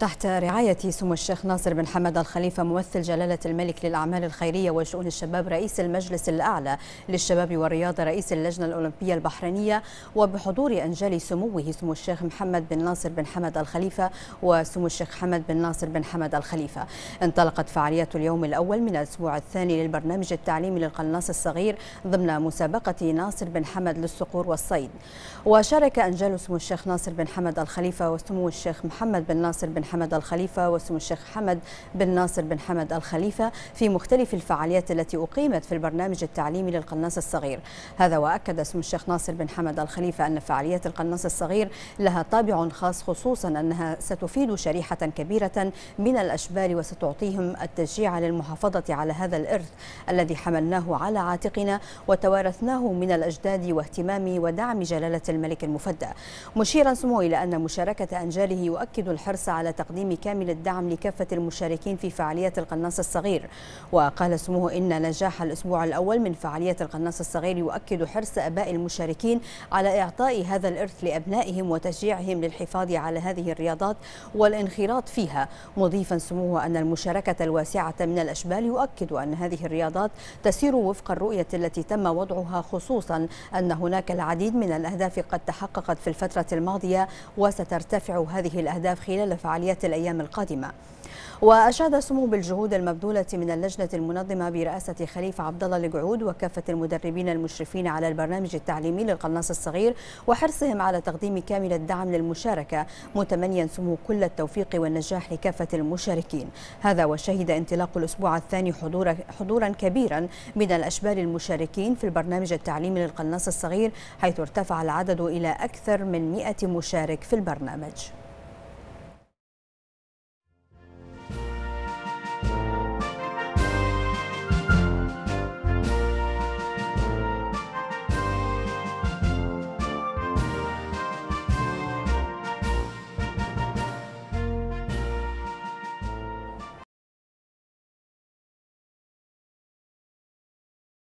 تحت رعاية سمو الشيخ ناصر بن حمد الخليفة ممثل جلالة الملك للأعمال الخيرية وشؤون الشباب رئيس المجلس الأعلى للشباب والرياضة رئيس اللجنة الأولمبية البحرينية وبحضور أنجال سموه سمو الشيخ محمد بن ناصر بن حمد الخليفة وسمو الشيخ حمد بن ناصر بن حمد الخليفة انطلقت فعاليات اليوم الأول من الأسبوع الثاني للبرنامج التعليمي للقناص الصغير ضمن مسابقة ناصر بن حمد للصقور والصيد وشارك أنجال سمو الشيخ ناصر بن حمد الخليفة وسمو الشيخ محمد بن ناصر بن حمد الخليفة وسمو الشيخ حمد بن ناصر بن حمد الخليفة في مختلف الفعاليات التي أقيمت في البرنامج التعليمي للقناص الصغير هذا وأكد سمو الشيخ ناصر بن حمد الخليفة أن فعاليات القناص الصغير لها طابع خاص خصوصا أنها ستفيد شريحة كبيرة من الأشبال وستعطيهم التشجيع للمحافظة على هذا الإرث الذي حملناه على عاتقنا وتوارثناه من الأجداد واهتمام ودعم جلالة الملك المفدى مشيرا سمو إلى أن مشاركة أنجاله يؤكد الحرص على تقديم كامل الدعم لكافة المشاركين في فعالية القناص الصغير وقال سموه إن نجاح الأسبوع الأول من فعالية القناص الصغير يؤكد حرص أباء المشاركين على إعطاء هذا الإرث لأبنائهم وتشجيعهم للحفاظ على هذه الرياضات والانخراط فيها مضيفا سموه أن المشاركة الواسعة من الأشبال يؤكد أن هذه الرياضات تسير وفق الرؤية التي تم وضعها خصوصا أن هناك العديد من الأهداف قد تحققت في الفترة الماضية وسترتفع هذه الأهداف خلال فعالية الفعاليات الأيام القادمة وأشاد سمو بالجهود المبذولة من اللجنة المنظمة برئاسة خليفة عبد الله القعود وكافة المدربين المشرفين على البرنامج التعليمي للقناص الصغير وحرصهم على تقديم كامل الدعم للمشاركة متمنيا سمو كل التوفيق والنجاح لكافة المشاركين هذا وشهد انطلاق الأسبوع الثاني حضور حضورا كبيرا من الأشبال المشاركين في البرنامج التعليمي للقناص الصغير حيث ارتفع العدد إلى أكثر من 100 مشارك في البرنامج